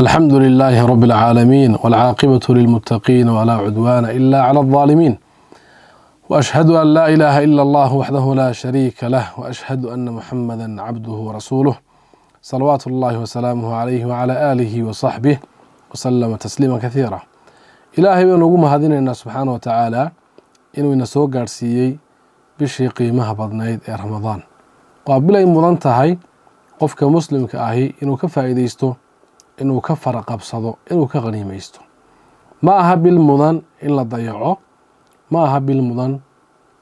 الحمد لله رب العالمين والعاقبة للمتقين ولا عدوان إلا على الظالمين وأشهد أن لا إله إلا الله وحده لا شريك له وأشهد أن محمدا عبده ورسوله صلوات الله وسلامه عليه وعلى آله وصحبه وسلم تسليما كثيرا إلهي ونقوم مهديننا سبحانه وتعالى إنو إن ينسو قارسيي بشي قيمة بضنايد رمضان وقبل أن مضان تهي قفك مسلم كأهي إنو كفا إذا inuu ka faraqabsado inuu ka qaniimaysto ma aha bil mudan in la dayaco ma aha bil mudan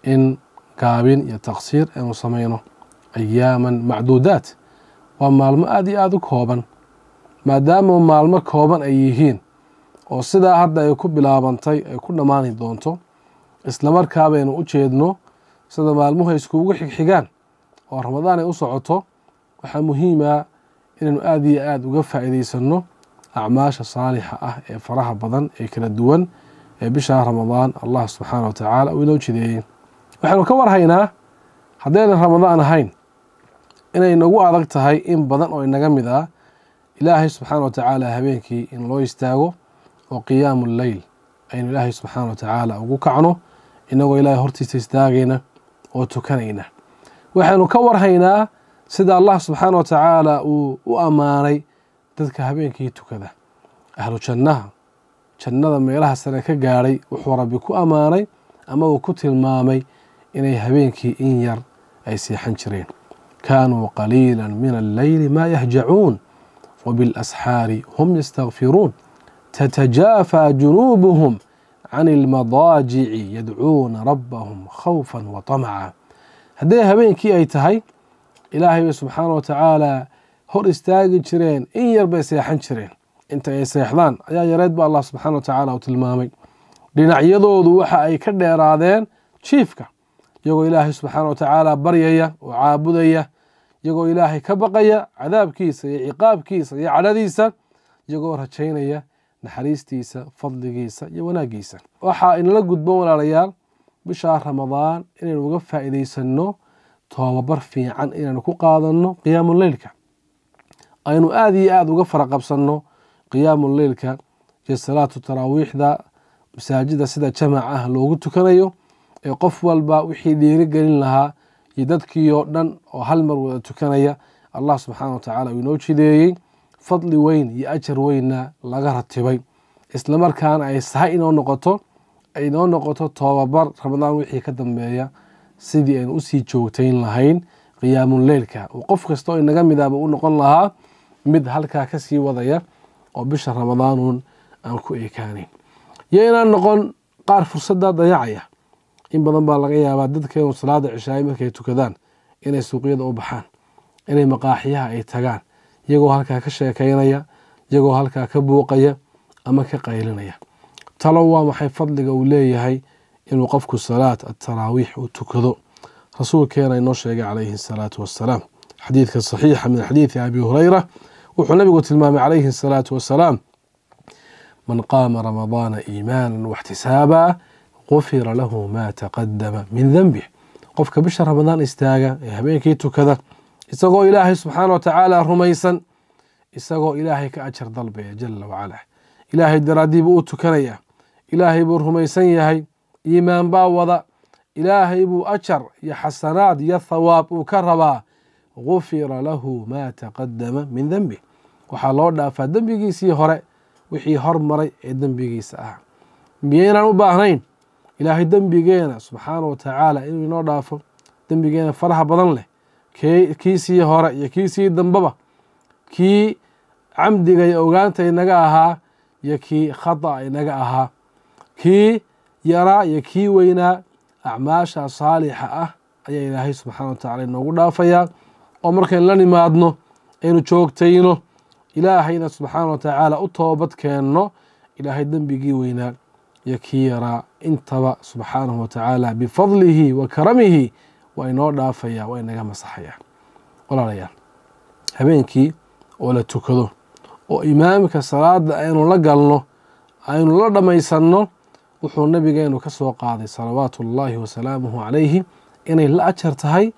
in gaabin iyo taqsiir aynu samayno ayaaman macduudaat waa maalmo aada iyo aada u kooban maadaama maalmo kooban ay yihiin oo sidaa hadda ay ku bilaabantay ay ku dhammaani doonto islamarkaabaynu u jeedno sida maalmuhu ay iskuugu xigxigaan oo ramadaan ay u socoto waxaa muhiima ah inaynu aada iyo aada uga faa'iidaysano acmaasha saalixa ah ee faraha badan ee kala duwan ee bisha ramadaan allah subxaana wa tacaala uu inoo jideeyey waxaanu ka warhaynaa haddaynan ramadaan ahayn inay nagu adag tahay in badan oo inaga mid ah ilaahay subxaana wa tacaala habeenkii in loo istaago oo qiyaamu leyl aynu ilaahay subxaana wa tacaala ugu kacno inagoo ilaahay hortiisa istaagayna oo tukanayna waxaanu ka warhaynaa sida allah subxaana wa tacaala uu u ammaanay dadka habeenkii tukada ahlu jannaha jannada meelaha sare ka gaadhay wuxuu rabbi ku ammaanay ama uu ku tilmaamay inay habeenkii in yar ay seexan jireen kaanuu qaliila min alleyli maa yahjacuun wabilasxaari hum yastakfiruun tatajaafaa junuubuhum can ilmadaajici yadcuuna rabbahum khawfan wa tamaca haddee habeenkii ay tahay ilaahay bay subxaana watacaalaa hor istaagi jireen in yar bay seexan jireen inta ay seexdaan ayaa yareed ba allah subxaana wa tacaala uu tilmaamay dhinacyadoodu waxa ay ka dheeraadeen jiifka iyagoo ilaahay subxaana wa baryaya oo caabudaya iyagoo ilaahay ka baqaya cadaabkiisa iyo ciqaabkiisa iyo cadhadiisa iyagoo rajaynaya naxariistiisa fadligiisa iyo wanaaggiisa waxaa inala gudbo walaalayaal bishaa ramadaan inaynu uga faa'idaysanno toobabar fiican inaanu ku qaadanno qiyaamuleylka aynu aada iyo aada uga fara qabsanno qiyaamuleylka iyo salaatu taraawiixda masaajida sida jamac ah loogu tukanayo ee qof walba wixii dhiirigelin lahaa iyo dadkii oo dhan oo hal mar wada tukanaya allah subxaana wa tacaala uu inoo jideeyey fadli weyn iyo ajar weynna laga ratibay islamarkaana ay sahay inoo noqoto ay inoo noqoto toobabar ramadaan wixii ka dambeeya sidii aynu usii joogtayn lahayn qiyaamuleylka uu qof kasta inaga midaaba u noqon lahaa mid halkaa kasii wadaya oo bisha ramadaanun aan ku eekaanayn iyo inaan noqon qaar fursadaa dayacaya in badan baa laga yaabaa dadka inuu salaada cishaayo markay tukadaan inay suuqyada u baxaan inay maqaaxiyaha ay tagaan iyagoo halkaa ka sheekaynaya iyagoo halkaa ka buuqaya ama ka qaylinaya talo waa maxay fadliga uu leeyahay inuu qofku salaad ataraawiix uu tukado rasuulkeena inoo sheegay calayhi asalaatu wassalaam xadiidka saxiixa min xadiidi abi hureyra wuxuu nabigu tilmaamay calayhi asalaatu wasalaam man qaama ramadaana iimaanan waxtisaaba qufira lahu maa taqadama min denbih qofka bisha ramadaan istaaga ee habeenkii tukada isagoo ilaahay subxaana wa tacaala rumaysan isagoo ilaahay ka ajar dalbaya jala wacala ilaahay daraaddiibuu u tukanaya ilaahay buu rumaysan yahay iimaan baa wada ilaahay buu ajar iyo xasanaad iyo thawaab uu ka rabaa gufira lahu maa taqadama min dembih waxaa loo dhaafaa dembigiisii hore wixii hormaray ee dembigiisa ah miyaynaan u baahnayn ilaahay dembigeena subxaana wa tacaala inuu inoo dhaafo dembigeena faraha badan leh kiisii hore iyo kiisii dambaba kii camdiga iyo ogaanta inaga ahaa iyo kii khata inaga ahaa kii yaraa iyo kii weynaa acmaasha saalixa ah ayaa ilaahay subxaana wa tacaala inoogu dhaafayaa oo markaynu la nimaadno aynu joogtayno ilaahayna subxaana wa tacaala u toobad keenno ilaahay dembigii weynaa iyo kii yaraa intaba subxaanahu wa tacaala bifadlihi wa karamihi waa inoo dhaafaya waa inaga masaxaya walaalayaal habeenkii oo la tukado oo imaamka salaada aynu la galno aynu la dhammaysanno wuxuu nabigeenu ka soo qaaday salawaatu ullaahi wasalaamuhu calayhi inay la ajar tahay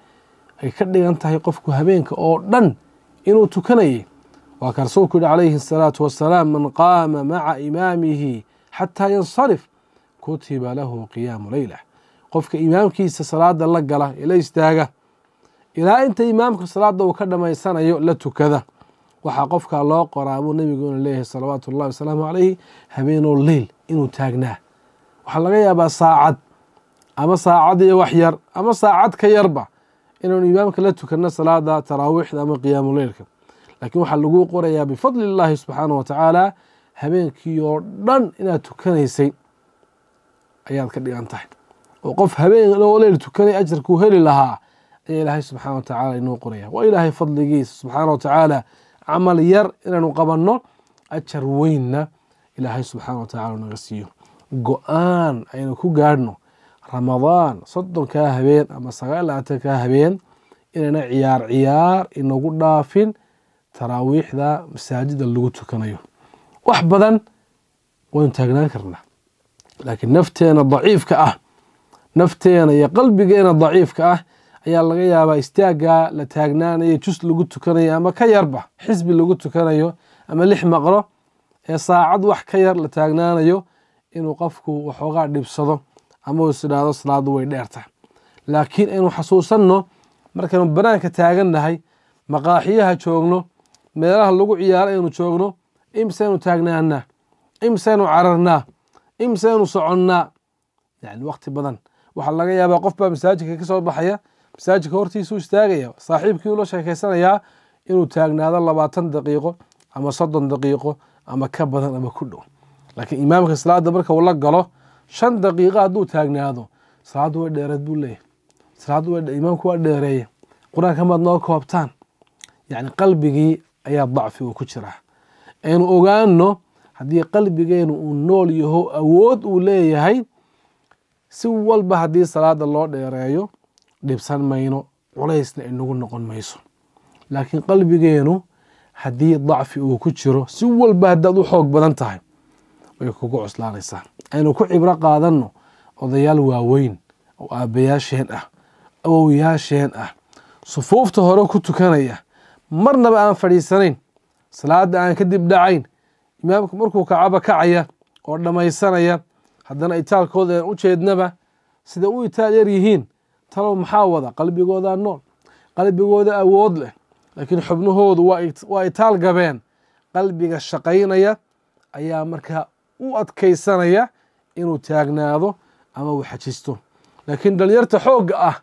ay ka dhigan tahay qofku habeenka oo dhan inuu tukanayay waa ka rasuulku yihi calayhi salaatu wasalaam man qaama maca imaamihi xataa yansarif kutiba lahu qiyaamu leylah qofka imaamkiisa salaada la gala ee la istaaga ilaa inta imaamka salaada uu ka dhammaysanayo la tukada waxaa qofkaa loo qoraa buu nebiguuna leeyahay salawaatu ullahi wasalaamu calayhi habeenoo leyl inuu taagnaa waxaa laga yaabaa saacad ama saacad iyo wax yar ama saacad ka yarba inaanu imaamka la tukanno salaada taraawiixda ama qiyaamuleylka laakiin waxaa lagu qorayaa bifadli illaahi subxaana wa tacaala habeenkii oo dhan inaad tukanaysay ayaad ka dhigan tahay oo qof habeen oo leyl tukanay ajarkuu heli lahaa ayaa ilaahay subxaana wa inoo qoraya waa ilaahay fadligiisa subxaana wa tacaala camal yar inaanu qabanno ajar weynna ilaahay subxaana wa tacala naga siiyo go-aan aynu ku gaadhno ramadaan soddonkaa habeen ama sagaal kaa habeen inayna ciyaar ciyaar inagu dhaafin taraawiixda masaajida lagu tukanayo wax badan waynu taagnaan karnaa laakiin nafteena daciifka ah nafteena iyo qalbigeena daciifka ah ayaa laga yaabaa istaaggaa la taagnaanayo jus lagu tukanayo ama ka yarba xisbi lagu tukanayo ama lix maqro ee saacad wax ka yar la taagnaanayo inuu qofku waxoogaa dhibsado ama isidhaado salaadu way dheerta laakiin aynu xasuusanno markaynu banaanka taagannahay maqaaxiyaha joogno meelaha lagu ciyaaro aynu joogno imisaynu taagnaanaa imisaynu cararnaa imsaynu soconnaa yani wakti badan waxaa laga yaabaa qof baa masaajidka ka soo baxaya masaajidka hortiisuu istaagaya saaxiibkii ula sheekaysanayaa inuu taagnaado labaatan daqiiqo ama soddon daqiiqo ama ka badan ama ku dhow laakiin imaamka salaada marka uu la galo shan daqiiqa hadduu taagnaado salaaddu way dheereed buu leeyahay salaaddu imaamku waa dheereeye qur-aanka maad noo koobtaan yacni qalbigii ayaa dacfi uu ku jiraa aynu ogaano haddii qalbigeenu uu nool yaho awood uu leeyahay si walba haddii salaada loo dheereeyo dhibsan mayno culaysna inagu noqon mayso laakiin qalbigeenu haddii dacfi uu ku jiro si walba haddaad u xoog badan tahay way kugu cuslaanaysaa aynu ku cibro qaadanno odayaal waaweyn oo aabayaasheen ah awowyaasheen ah sufuufta hore ku tukanaya marnaba aan fadhiisanayn salaada aan ka dib dhacayn imaamku markuu kacaba kacaya oo dhammaysanaya haddana itaalkooda aan u jeednaba sida u itaal yar yihiin talo maxaa wada qalbigoodaa nool qalbigooda awood leh laakiin xubnahoodu waa itaal gabeen qalbiga shaqaynaya ayaa markaa u adkaysanaya inuu taagnaado ama uu xajisto laakiin dhalinyarta xoogga ah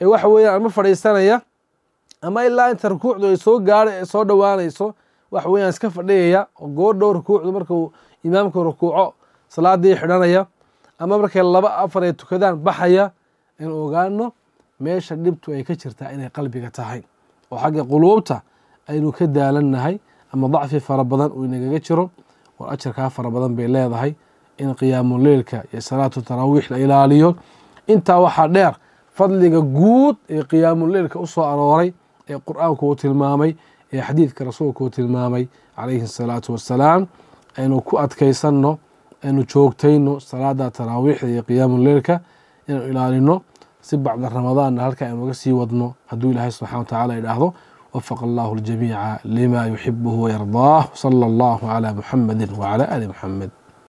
ee waxa weeyaan ama fadhiisanaya ama ilaa inta rukuucdu ay soo gaara ee soo dhowaanayso waxa weeyaan iska fadhiyaya oo goordhow rukuucdu markuu imaamku rukuuco salaadii xidhanaya ama markay laba afar ay tukadaan baxaya aynu ogaano meesha dhibtu ay ka jirtaa inay qalbiga tahay oo xagga quluubta aynu ka daalannahay ama dacfi fara badan uu inagaga jiro war ajarkaa fara badan bay leedahay in qiyaamuleylka iyo salaatu taraawiix la ilaaliyo intaa waxaa dheer fadliga guud ee qiyaamuleylka u soo arooray ee qur-aanku uu tilmaamay ee xadiidka rasuulka uu tilmaamay calayhi asalaatu wassalaam aynu ku adkaysanno aynu joogtayno salaada taraawiixda iyo qiyaamuleylka inaynu ilaalino si bacda ramadaanna halkaa aynu uga sii wadno hadduu ilaahay subxana wa tacala idhaahdo وفق الله الجميع لما يحبه ويرضاه صلى الله على محمد وعلى ال محمد